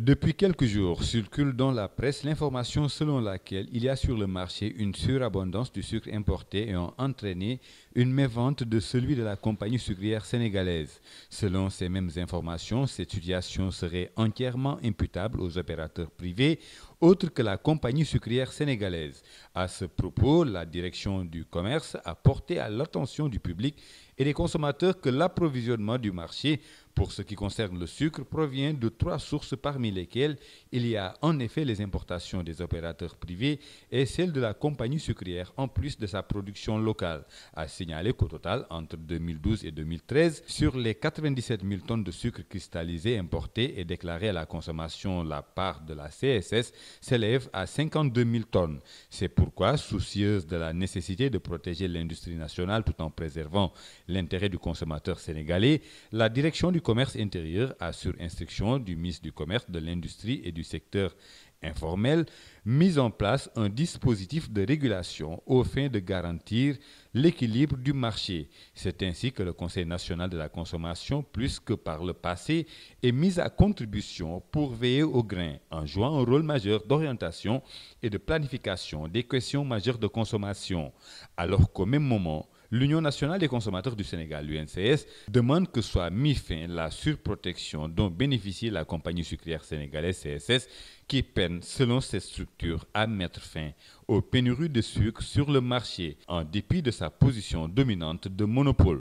Depuis quelques jours, circule dans la presse l'information selon laquelle il y a sur le marché une surabondance du sucre importé et ont entraîné une mévente de celui de la compagnie sucrière sénégalaise. Selon ces mêmes informations, cette situation serait entièrement imputable aux opérateurs privés autres que la compagnie sucrière sénégalaise. À ce propos, la direction du commerce a porté à l'attention du public et des consommateurs que l'approvisionnement du marché pour ce qui concerne le sucre, provient de trois sources parmi lesquelles il y a en effet les importations des opérateurs privés et celles de la compagnie sucrière en plus de sa production locale. a signaler qu'au total, entre 2012 et 2013, sur les 97 000 tonnes de sucre cristallisé importé et déclaré à la consommation, la part de la CSS s'élève à 52 000 tonnes. C'est pourquoi, soucieuse de la nécessité de protéger l'industrie nationale tout en préservant l'intérêt du consommateur sénégalais, la direction du commerce intérieur a, sur instruction du ministre du Commerce, de l'Industrie et du secteur informel, mis en place un dispositif de régulation au fin de garantir l'équilibre du marché. C'est ainsi que le Conseil national de la consommation, plus que par le passé, est mis à contribution pour veiller au grain en jouant un rôle majeur d'orientation et de planification des questions majeures de consommation, alors qu'au même moment, L'Union nationale des consommateurs du Sénégal, l'UNCS, demande que soit mis fin la surprotection dont bénéficie la compagnie sucrière sénégalaise CSS, qui peine, selon ses structures, à mettre fin aux pénuries de sucre sur le marché, en dépit de sa position dominante de monopole.